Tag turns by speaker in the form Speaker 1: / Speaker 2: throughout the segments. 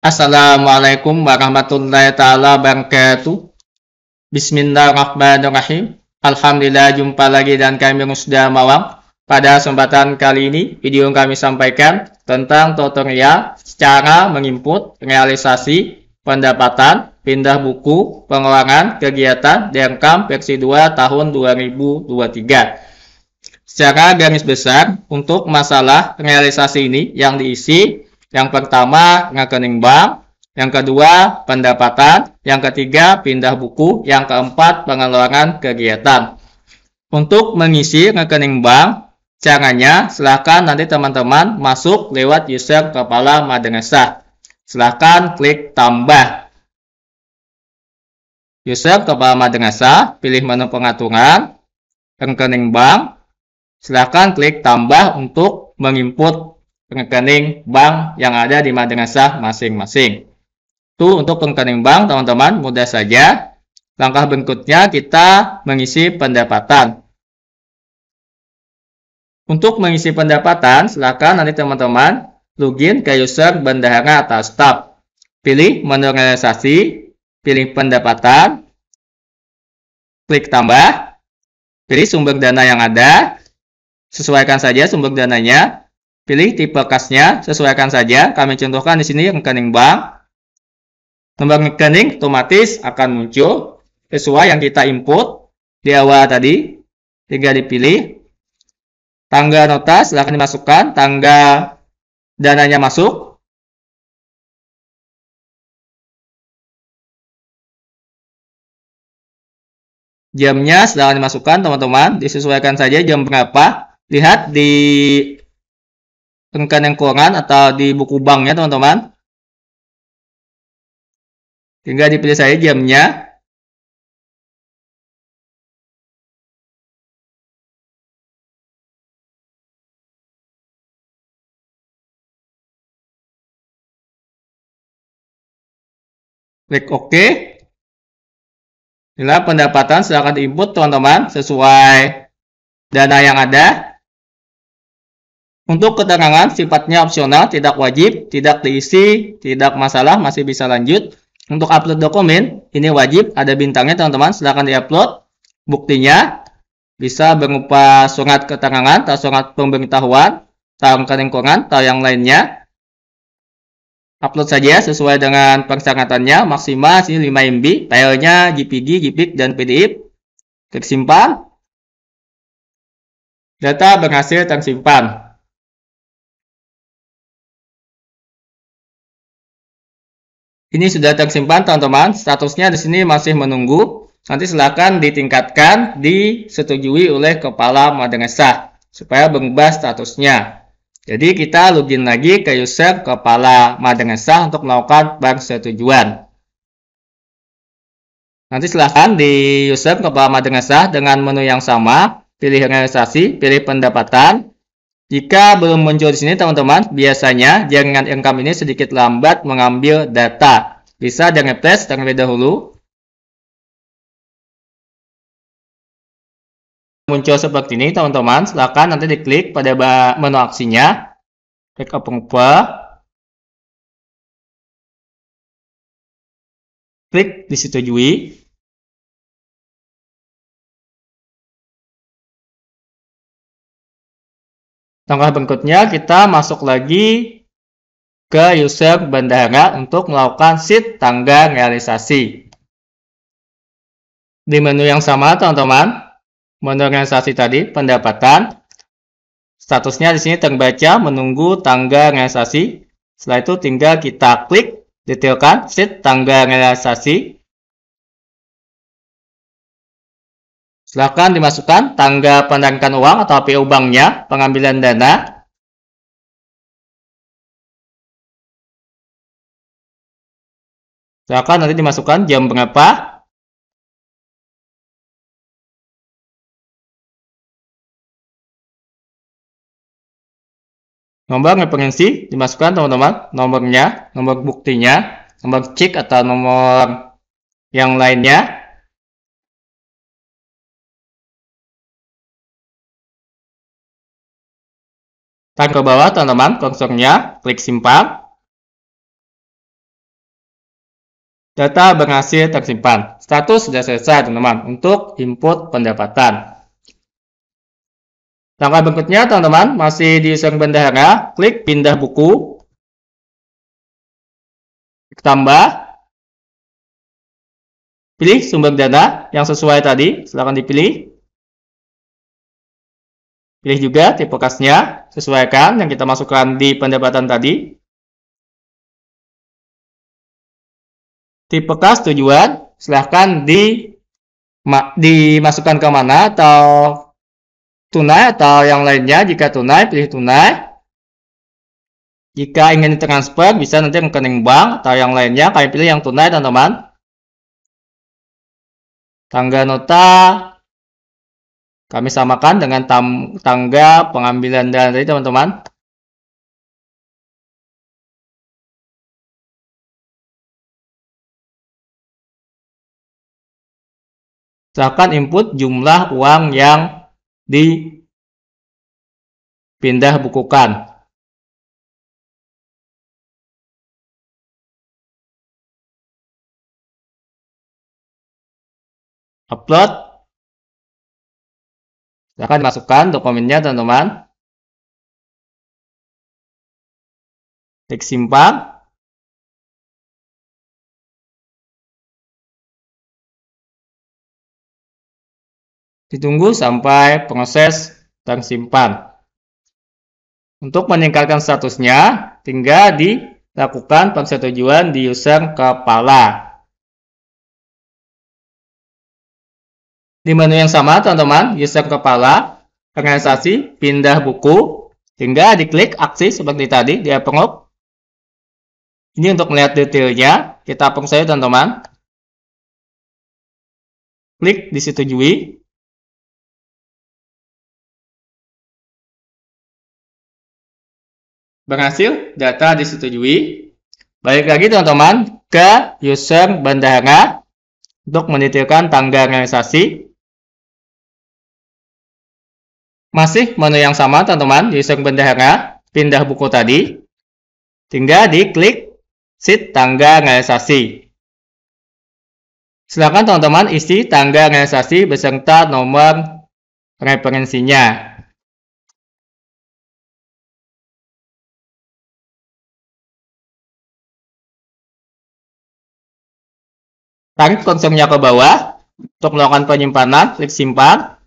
Speaker 1: Assalamualaikum warahmatullahi taala wabarakatuh. Bismillahirrahmanirrahim. Alhamdulillah jumpa lagi dan kami sudah malam. Pada kesempatan kali ini, video yang kami sampaikan tentang tutorial cara menginput realisasi pendapatan pindah buku pengeluaran kegiatan Dirkam versi 2 tahun 2023. Secara garis besar, untuk masalah realisasi ini yang diisi yang pertama, rekening bank. Yang kedua, pendapatan. Yang ketiga, pindah buku. Yang keempat, pengeluaran kegiatan. Untuk mengisi rekening bank, caranya silahkan nanti teman-teman masuk lewat user kepala madrasah. Silahkan klik tambah. User kepala madrasah, pilih menu pengaturan, rekening bank. Silahkan klik tambah untuk menginput rekening bank yang ada di madrasah masing-masing. Itu untuk rekening bank, teman-teman, mudah saja. Langkah berikutnya kita mengisi pendapatan. Untuk mengisi pendapatan, silakan nanti teman-teman login ke user bendahara atau staff. Pilih menu realisasi, pilih pendapatan, klik tambah, pilih sumber dana yang ada, sesuaikan saja sumber dananya, Pilih tipe kasnya, sesuaikan saja. Kami contohkan di sini rekening bank. Nomor rekening otomatis akan muncul sesuai yang kita input di awal tadi. Tinggal dipilih. tangga
Speaker 2: nota silahkan dimasukkan. Tanggal dananya masuk. jamnya silahkan dimasukkan teman-teman disesuaikan saja jam berapa lihat di rekan yang kurang atau di buku banknya, teman-teman. Tinggal dipilih saya jamnya. Klik OK. Inilah pendapatan silahkan diinput teman-teman sesuai dana yang ada.
Speaker 1: Untuk keterangan sifatnya opsional, tidak wajib, tidak diisi, tidak masalah, masih bisa lanjut. Untuk upload dokumen, ini wajib, ada bintangnya teman-teman, silahkan diupload. Buktinya bisa berupa surat keterangan atau surat pemberitahuan, tahun kelingkungan atau yang lainnya. Upload saja sesuai dengan persyaratannya, maksimal sini 5 MB, file-nya JPG, JPEG, dan
Speaker 2: PDF. Klik simpan. Data berhasil tersimpan. Ini sudah tersimpan teman-teman. Statusnya di sini masih menunggu. Nanti
Speaker 1: silakan ditingkatkan, disetujui oleh kepala madrasah supaya berubah statusnya. Jadi kita login lagi ke user kepala madrasah untuk melakukan persetujuan. Nanti silakan di user kepala madrasah dengan menu yang sama, pilih organisasi, pilih pendapatan, jika belum muncul di sini teman-teman, biasanya jaringan income ini sedikit lambat
Speaker 2: mengambil data. Bisa jangan tes terlebih dahulu. Muncul seperti ini teman-teman, silahkan nanti diklik pada menu aksinya. Klik open Klik disetujui. Langkah berikutnya kita masuk lagi ke user bandara
Speaker 1: untuk melakukan sheet tangga realisasi. Di menu yang sama teman-teman, menu realisasi tadi pendapatan, statusnya di sini terbaca menunggu tangga realisasi. Setelah itu tinggal kita klik detailkan sheet tangga realisasi
Speaker 2: Silakan dimasukkan tangga pandangkan uang atau PO banknya, pengambilan dana, Silakan nanti dimasukkan jam berapa. Nomor referensi dimasukkan teman-teman, nomornya, nomor buktinya, nomor cek atau nomor yang lainnya. Tahan ke bawah teman-teman konsolnya klik simpan. Data berhasil tersimpan. Status sudah selesai teman-teman
Speaker 1: untuk input pendapatan. Langkah berikutnya teman-teman
Speaker 2: masih di user bendahara, klik pindah buku. Klik tambah. Pilih sumber dana yang sesuai tadi, silakan dipilih. Pilih juga tipe kasnya, sesuaikan yang kita masukkan di pendapatan tadi. Tipe kas tujuan, silahkan di,
Speaker 1: ma, dimasukkan ke mana atau tunai atau yang lainnya. Jika tunai, pilih tunai. Jika ingin transfer, bisa nanti rekening bank atau yang lainnya. Kalian pilih yang tunai, teman-teman. Tangga
Speaker 2: nota, kami samakan dengan tam, tangga pengambilan dana tadi teman-teman. Silahkan input jumlah uang yang dipindah bukukan. Upload Silahkan masukkan dokumennya teman-teman. Klik simpan. Ditunggu sampai proses tersimpan.
Speaker 1: Untuk meningkatkan statusnya, tinggal dilakukan persetujuan di user kepala. Di menu yang sama, teman-teman, user kepala, organisasi, pindah buku,
Speaker 2: hingga diklik aksi seperti tadi di pengop. Ini untuk melihat detailnya, kita hapus saja teman-teman. Klik disetujui. Berhasil, data disetujui. Balik
Speaker 1: lagi teman-teman ke user bandara untuk mendetailkan tangga
Speaker 2: realisasi masih menu yang sama teman-teman, di user bendahara, pindah buku tadi. Tinggal diklik
Speaker 1: sheet tangga realisasi. Silakan teman-teman isi tangga
Speaker 2: realisasi beserta nomor referensinya. Tarik konsumnya ke bawah. Untuk melakukan penyimpanan, klik simpan.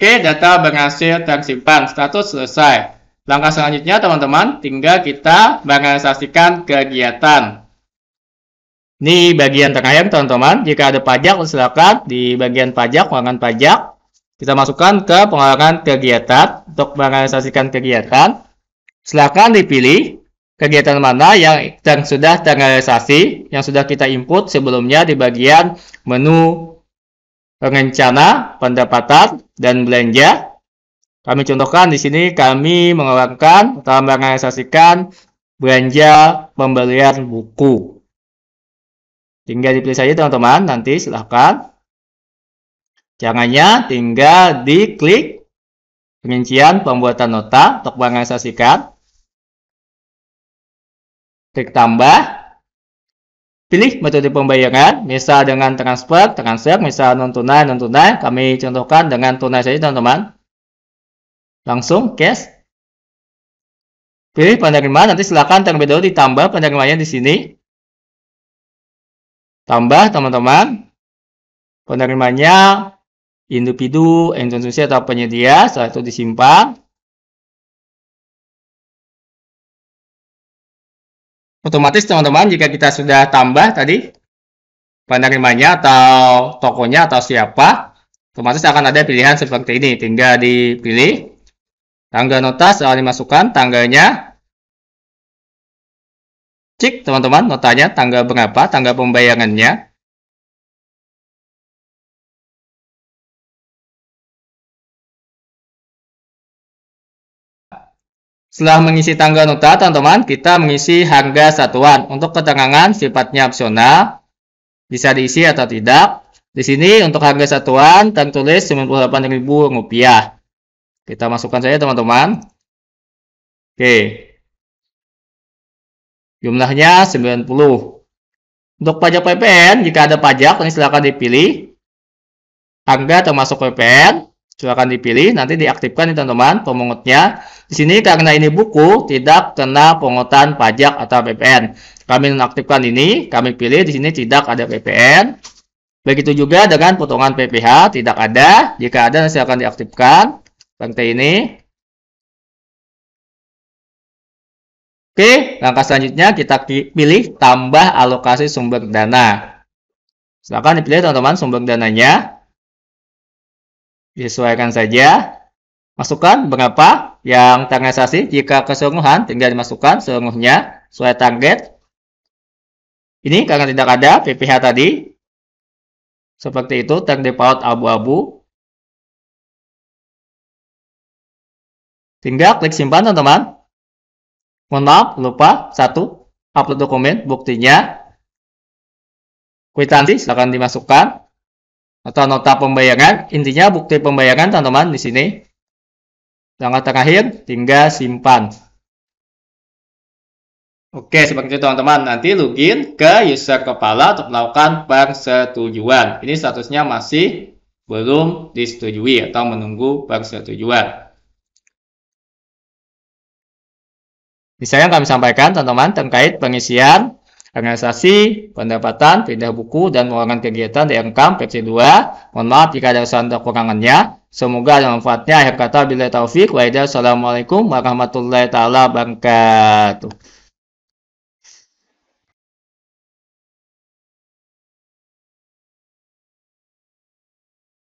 Speaker 2: Oke, data berhasil tersimpan. Status selesai.
Speaker 1: Langkah selanjutnya, teman-teman, tinggal kita merealisasikan kegiatan. Ini bagian terakhir, teman-teman. Jika ada pajak, silakan di bagian pajak, pengeluaran pajak. Kita masukkan ke pengeluaran kegiatan untuk merealisasikan kegiatan. Silakan dipilih kegiatan mana yang sudah terrealisasi, yang sudah kita input sebelumnya di bagian menu rencana pendapatan dan belanja. Kami contohkan di sini kami mengeluarkan atau merealisasikan belanja pembelian buku. Tinggal dipilih saja teman-teman, nanti silahkan. Caranya tinggal diklik pengincian pembuatan nota untuk merealisasikan. Klik tambah. Pilih metode pembayaran, misal dengan transfer, transfer, misal non-tunai, non-tunai. Kami contohkan dengan tunai saja, teman-teman. Langsung, cash.
Speaker 2: Pilih penerima, nanti silakan terlebih dahulu ditambah penerimanya di sini. Tambah, teman-teman. Penerimanya individu, institusi, atau penyedia. Setelah itu disimpan. otomatis teman-teman jika kita sudah tambah tadi penerimanya atau tokonya atau siapa
Speaker 1: otomatis akan ada pilihan seperti ini tinggal dipilih tangga nota soal eh,
Speaker 2: dimasukkan tanggalnya cek teman-teman notanya tangga berapa tangga pembayarannya Setelah mengisi tanggal nota, teman-teman, kita mengisi harga satuan. Untuk keterangan
Speaker 1: sifatnya opsional, bisa diisi atau tidak. Di sini untuk harga satuan tertulis Rp98.000. Kita masukkan saja, teman-teman.
Speaker 2: Oke. Jumlahnya 90. Untuk pajak PPN, jika ada pajak, ini silakan dipilih. Harga
Speaker 1: termasuk PPN. Silakan dipilih, nanti diaktifkan nih teman-teman pemungutnya. Di sini karena ini buku tidak kena pungutan pajak atau PPN. Kami nonaktifkan ini, kami pilih di sini tidak ada PPN. Begitu juga dengan potongan PPH tidak ada. Jika ada silakan diaktifkan lantai ini. Oke, langkah selanjutnya kita pilih tambah alokasi sumber dana. Silakan dipilih teman-teman sumber dananya. Disesuaikan saja. Masukkan berapa yang terrealisasi. Jika kesungguhan, tinggal dimasukkan seluruhnya sesuai target.
Speaker 2: Ini karena tidak ada PPH tadi. Seperti itu, terdefault abu-abu. Tinggal klik simpan, teman-teman. Mohon maaf, lupa. Satu, upload dokumen, buktinya.
Speaker 1: Kuitansi, silahkan dimasukkan atau nota pembayaran. Intinya bukti pembayaran teman-teman di sini. Langkah terakhir tinggal simpan. Oke, seperti itu teman-teman. Nanti login ke user kepala untuk melakukan persetujuan. Ini statusnya masih belum disetujui atau menunggu persetujuan. Misalnya kami sampaikan teman-teman terkait pengisian organisasi, pendapatan, pindah buku, dan mengeluarkan kegiatan di DRKAM PC 2. Mohon maaf jika ada kesalahan kekurangannya. Semoga ada manfaatnya. Akhir kata, bila taufik. Waidah, Assalamualaikum warahmatullahi
Speaker 2: wabarakatuh.